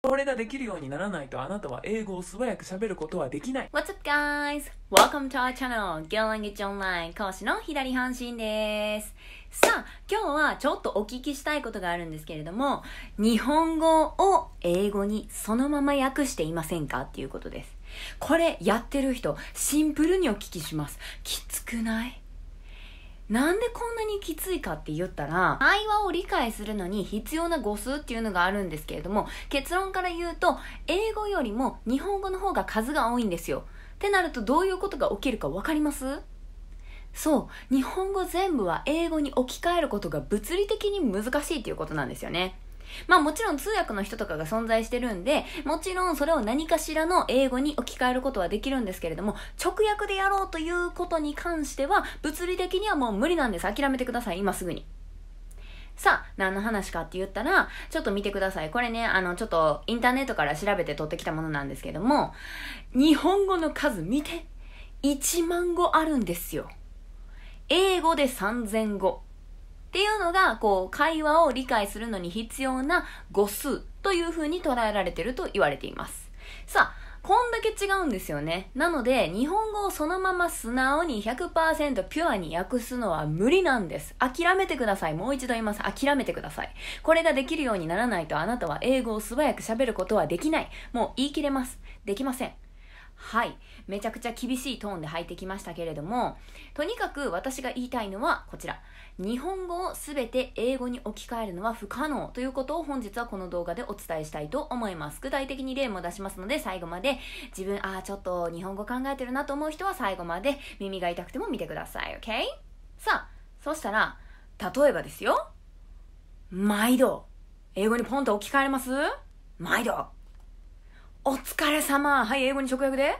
これができるようにならないとあなたは英語を素早く喋ることはできない。What's up guys? Welcome to our channel, g i r l a n g u a g e Online 講師の左半身です。さあ、今日はちょっとお聞きしたいことがあるんですけれども、日本語を英語にそのまま訳していませんかっていうことです。これやってる人、シンプルにお聞きします。きつくないなんでこんなにきついかって言ったら、会話を理解するのに必要な語数っていうのがあるんですけれども、結論から言うと、英語よりも日本語の方が数が多いんですよ。ってなるとどういうことが起きるかわかりますそう、日本語全部は英語に置き換えることが物理的に難しいっていうことなんですよね。まあもちろん通訳の人とかが存在してるんで、もちろんそれを何かしらの英語に置き換えることはできるんですけれども、直訳でやろうということに関しては、物理的にはもう無理なんです。諦めてください、今すぐに。さあ、何の話かって言ったら、ちょっと見てください。これね、あの、ちょっとインターネットから調べて取ってきたものなんですけども、日本語の数見て !1 万語あるんですよ。英語で3000語。っていうのが、こう、会話を理解するのに必要な語数という風に捉えられてると言われています。さあ、こんだけ違うんですよね。なので、日本語をそのまま素直に100%ピュアに訳すのは無理なんです。諦めてください。もう一度言います。諦めてください。これができるようにならないとあなたは英語を素早く喋ることはできない。もう言い切れます。できません。はい。めちゃくちゃ厳しいトーンで入ってきましたけれども、とにかく私が言いたいのはこちら。日本語をすべて英語に置き換えるのは不可能ということを本日はこの動画でお伝えしたいと思います。具体的に例も出しますので、最後まで自分、ああ、ちょっと日本語考えてるなと思う人は最後まで耳が痛くても見てください。OK? さあ、そしたら、例えばですよ。毎度。英語にポンと置き換えます毎度。お疲れ様。はい、英語に直訳で。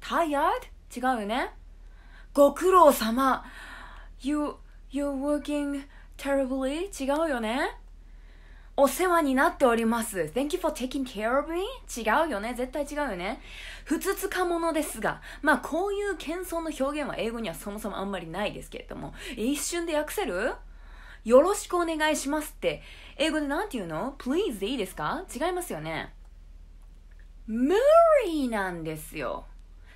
tired? 違うよね。ご苦労様。you, you're working terribly? 違うよね。お世話になっております。Thank you for taking care of me? 違うよね。絶対違うよね。ふつつかものですが、まあこういう謙遜の表現は英語にはそもそもあんまりないですけれども、一瞬で訳せるよろしくお願いしますって、英語でなんて言うの ?please でいいですか違いますよね。無理なんですよ。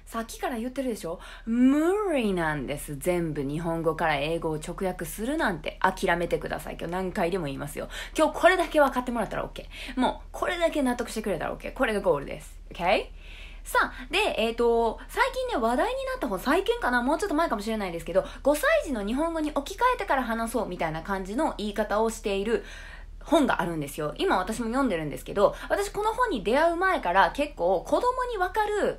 さっきから言ってるでしょ無理なんです。全部日本語から英語を直訳するなんて諦めてください。今日何回でも言いますよ。今日これだけ分かってもらったら OK。もうこれだけ納得してくれたら OK。これがゴールです。OK? さあ、で、えっ、ー、と、最近ね、話題になった本、最近かなもうちょっと前かもしれないですけど、5歳児の日本語に置き換えてから話そうみたいな感じの言い方をしている、本があるんですよ。今私も読んでるんですけど、私この本に出会う前から結構子供にわかる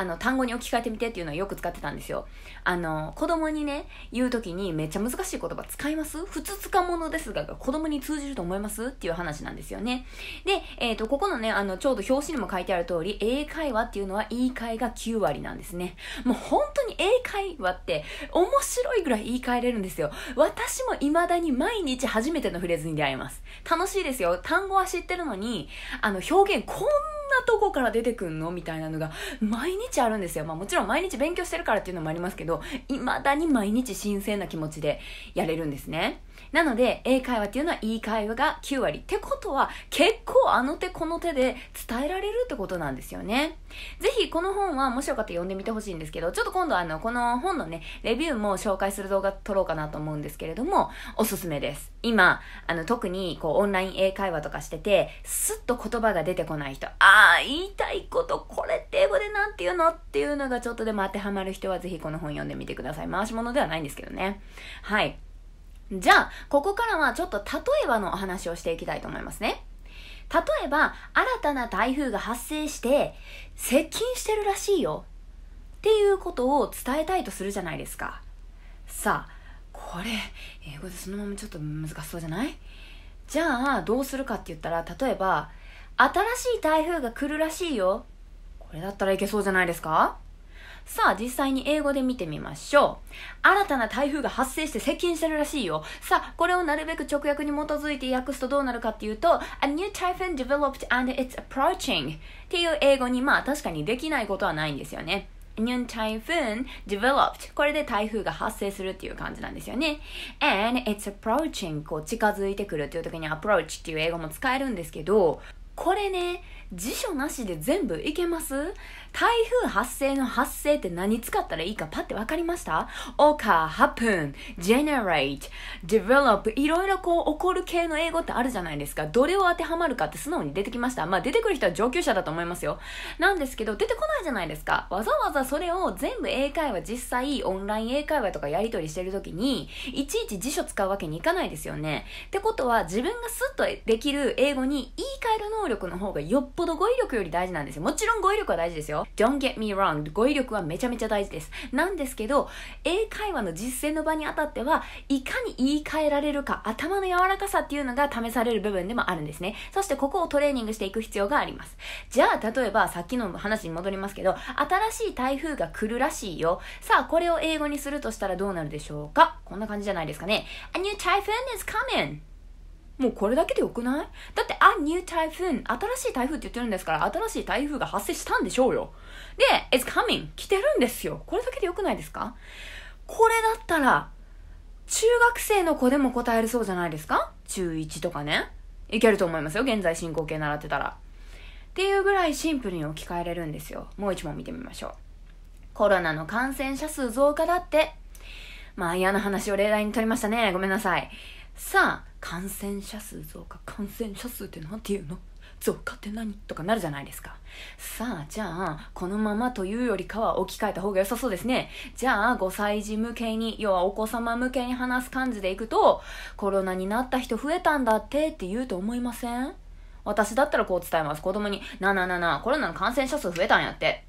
あの、単語に置き換えてみてっていうのはよく使ってたんですよ。あの、子供にね、言う時にめっちゃ難しい言葉使います普通使うものですが、子供に通じると思いますっていう話なんですよね。で、えっ、ー、と、ここのね、あの、ちょうど表紙にも書いてある通り、英会話っていうのは言い換えが9割なんですね。もう本当に英いわって面白いぐらい言い換えれるんですよ。私も未だに毎日初めてのフレーズに出会います。楽しいですよ。単語は知ってるのに、あの表現こんなとこから出てくんのみたいなのが毎日あるんですよ。まあもちろん毎日勉強してるからっていうのもありますけど、未だに毎日新鮮な気持ちでやれるんですね。なので、英会話っていうのは、いい会話が9割。ってことは、結構あの手この手で伝えられるってことなんですよね。ぜひ、この本は、もしよかったら読んでみてほしいんですけど、ちょっと今度、あの、この本のね、レビューも紹介する動画撮ろうかなと思うんですけれども、おすすめです。今、あの、特に、こう、オンライン英会話とかしてて、すっと言葉が出てこない人、あー、言いたいこと、これって英語でなんて言うのっていうのがちょっとでも当てはまる人は、ぜひこの本読んでみてください。回し物ではないんですけどね。はい。じゃあ、ここからはちょっと例えばのお話をしていきたいと思いますね。例えば、新たな台風が発生して、接近してるらしいよ。っていうことを伝えたいとするじゃないですか。さあ、これ、英語でそのままちょっと難しそうじゃないじゃあ、どうするかって言ったら、例えば、新しい台風が来るらしいよ。これだったらいけそうじゃないですかさあ、実際に英語で見てみましょう。新たな台風が発生して接近してるらしいよ。さあ、これをなるべく直訳に基づいて訳すとどうなるかっていうと、A new typhoon developed and it's approaching っていう英語に、まあ確かにできないことはないんですよね。new typhoon developed これで台風が発生するっていう感じなんですよね and it's approaching こう近づいてくるっていう時に approach っていう英語も使えるんですけどこれね辞書なしで全部いけます台風発生の発生って何使ったらいいかパってわかりました ?occur, happen, generate, develop いろいろこう起こる系の英語ってあるじゃないですか。どれを当てはまるかって素直に出てきました。まあ出てくる人は上級者だと思いますよ。なんですけど出てこないじゃないですか。わざわざそれを全部英会話実際オンライン英会話とかやりとりしてる時にいちいち辞書使うわけにいかないですよね。ってことは自分がスッとできる英語に言い換える能力の方がよっぽど語彙力より大事なんですよ。もちろん語彙力は大事ですよ。Don't get me wrong. 語彙力はめちゃめちゃ大事です。なんですけど、英会話の実践の場にあたっては、いかに言い換えられるか、頭の柔らかさっていうのが試される部分でもあるんですね。そしてここをトレーニングしていく必要があります。じゃあ、例えばさっきの話に戻りますけど、新しい台風が来るらしいよ。さあ、これを英語にするとしたらどうなるでしょうかこんな感じじゃないですかね。A new typhoon is coming! もうこれだけでよくないだって、あ、ニュータイフ h 新しい台風って言ってるんですから、新しい台風が発生したんでしょうよ。で、it's coming。来てるんですよ。これだけでよくないですかこれだったら、中学生の子でも答えるそうじゃないですか中1とかね。いけると思いますよ。現在進行形習ってたら。っていうぐらいシンプルに置き換えれるんですよ。もう一問見てみましょう。コロナの感染者数増加だって。まあ嫌な話を例題にとりましたね。ごめんなさい。さあ感染者数増加感染者数って何て言うの増加って何とかなるじゃないですかさあじゃあこのままというよりかは置き換えた方が良さそうですねじゃあ5歳児向けに要はお子様向けに話す感じでいくとコロナになった人増えたんだってって言うと思いません私だったらこう伝えます子供に「なあなあなあなあコロナの感染者数増えたんやって」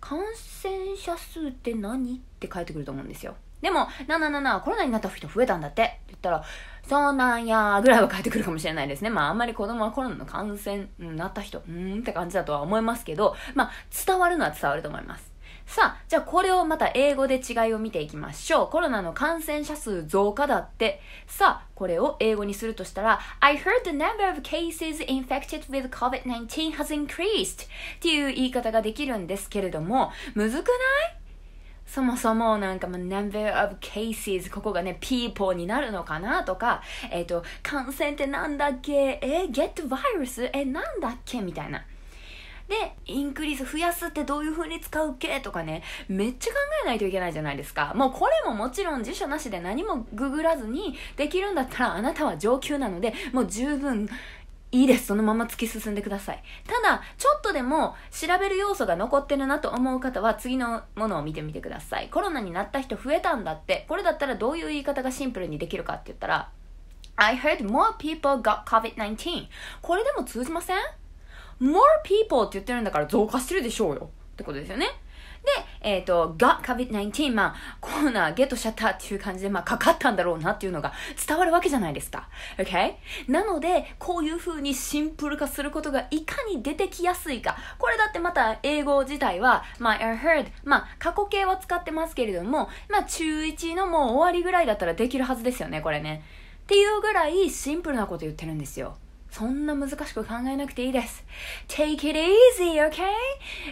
感染者数って何って返ってくると思うんですよでも、なななな、コロナになった人増えたんだって。って言ったら、そうなんやーぐらいは帰ってくるかもしれないですね。まあ、あんまり子供はコロナの感染、うん、なった人、うーんって感じだとは思いますけど、まあ、伝わるのは伝わると思います。さあ、じゃあこれをまた英語で違いを見ていきましょう。コロナの感染者数増加だって。さあ、これを英語にするとしたら、I heard the number of cases infected with COVID-19 has increased っていう言い方ができるんですけれども、むずくないそもそもなんか、まあ、number of cases ここがね people になるのかなとか、えっ、ー、と感染ってなんだっけえー、get virus えー、なんだっけみたいなでインクリース増やすってどういう風に使うけとかねめっちゃ考えないといけないじゃないですかもうこれももちろん辞書なしで何もググらずにできるんだったらあなたは上級なのでもう十分いいです。そのまま突き進んでください。ただ、ちょっとでも調べる要素が残ってるなと思う方は次のものを見てみてください。コロナになった人増えたんだって。これだったらどういう言い方がシンプルにできるかって言ったら、I heard more people got COVID-19. これでも通じません ?more people って言ってるんだから増加してるでしょうよ。ってことですよね。で、えっ、ー、と、が COVID-19 まあコロナーゲットしちゃったっていう感じでまあかかったんだろうなっていうのが伝わるわけじゃないですか。OK? なので、こういう風にシンプル化することがいかに出てきやすいか。これだってまた英語自体は、まあ I heard、まあ過去形は使ってますけれども、まあ中1のもう終わりぐらいだったらできるはずですよね、これね。っていうぐらいシンプルなこと言ってるんですよ。そんな難しく考えなくていいです。Take it easy, okay?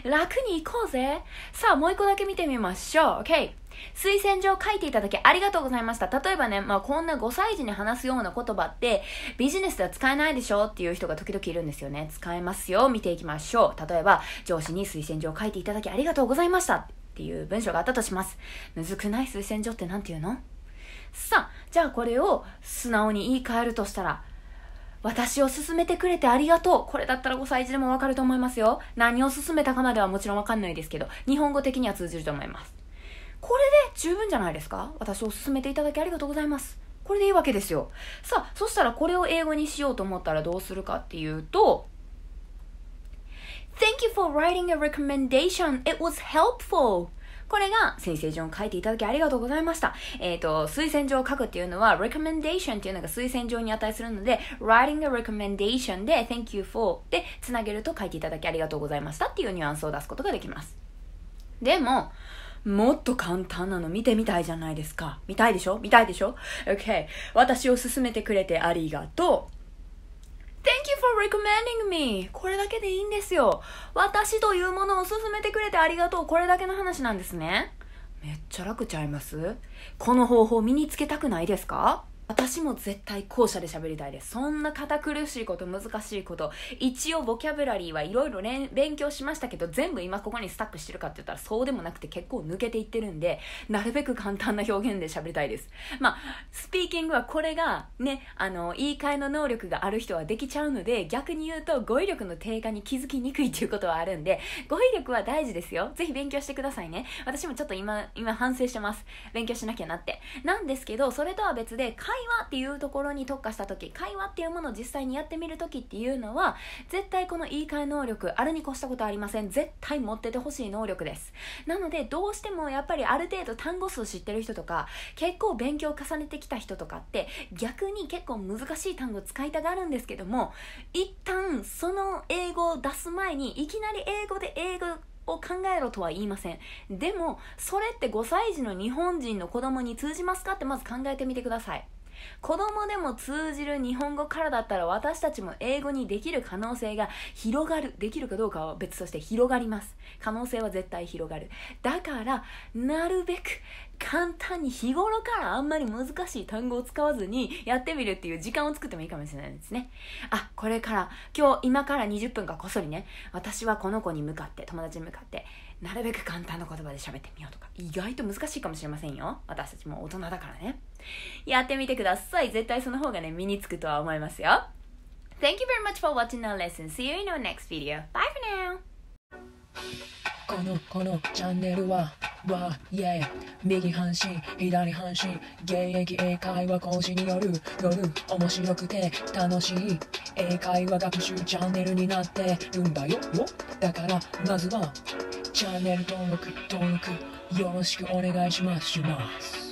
楽に行こうぜ。さあ、もう一個だけ見てみましょう。Okay? 推薦状書いていただきありがとうございました。例えばね、まあ、こんな5歳児に話すような言葉ってビジネスでは使えないでしょっていう人が時々いるんですよね。使えますよ。見ていきましょう。例えば、上司に推薦状書いていただきありがとうございましたっていう文章があったとします。むずくない推薦状って何て言うのさあ、じゃあこれを素直に言い換えるとしたら、私を勧めてくれてありがとう。これだったら5歳児でもわかると思いますよ。何を勧めたかまではもちろんわかんないですけど、日本語的には通じると思います。これで十分じゃないですか私を勧めていただきありがとうございます。これでいいわけですよ。さあ、そしたらこれを英語にしようと思ったらどうするかっていうと、Thank you for writing a recommendation. It was helpful. これが先生状を書いていただきありがとうございました。えっ、ー、と、推薦状を書くっていうのは、recommendation っていうのが推薦状に値するので、writing a recommendation で thank you for でつなげると書いていただきありがとうございましたっていうニュアンスを出すことができます。でも、もっと簡単なの見てみたいじゃないですか。見たいでしょ見たいでしょ ?OK。私を勧めてくれてありがとう。recommending me! これだけでいいんですよ。私というものを勧めてくれてありがとう。これだけの話なんですね。めっちゃ楽ちゃいますこの方法身につけたくないですか私も絶対後者で喋りたいです。そんな堅苦しいこと、難しいこと。一応ボキャブラリーはいろいろ勉強しましたけど、全部今ここにスタックしてるかって言ったらそうでもなくて結構抜けていってるんで、なるべく簡単な表現で喋りたいです。まあ、スピーキングはこれがね、あの、言い換えの能力がある人はできちゃうので、逆に言うと語彙力の低下に気づきにくいっていうことはあるんで、語彙力は大事ですよ。ぜひ勉強してくださいね。私もちょっと今、今反省してます。勉強しなきゃなって。なんですけど、それとは別で、会話っていうところに特化した時会話っていうものを実際にやってみる時っていうのは絶対この言い換え能力あるに越したことありません絶対持っててほしい能力ですなのでどうしてもやっぱりある程度単語数知ってる人とか結構勉強を重ねてきた人とかって逆に結構難しい単語使いたがるんですけども一旦その英語を出す前にいきなり英語で英語を考えろとは言いませんでもそれって5歳児の日本人の子供に通じますかってまず考えてみてください子供でも通じる日本語からだったら私たちも英語にできる可能性が広がるできるかどうかは別として広がります可能性は絶対広がるだからなるべく簡単に日頃からあんまり難しい単語を使わずにやってみるっていう時間を作ってもいいかもしれないですね。あ、これから今日今から20分かこっそりね、私はこの子に向かって、友達に向かって、なるべく簡単な言葉で喋ってみようとか、意外と難しいかもしれませんよ。私たちも大人だからね。やってみてください。絶対その方がね、身につくとは思いますよ。Thank you very much for watching our lesson. See you in our next video. Bye for now! このこのチャンネルはわ、右半身左半身現役英会話講師による夜面白くて楽しい英会話学習チャンネルになってるんだよよだからまずはチャンネル登録登録よろしくお願いしますします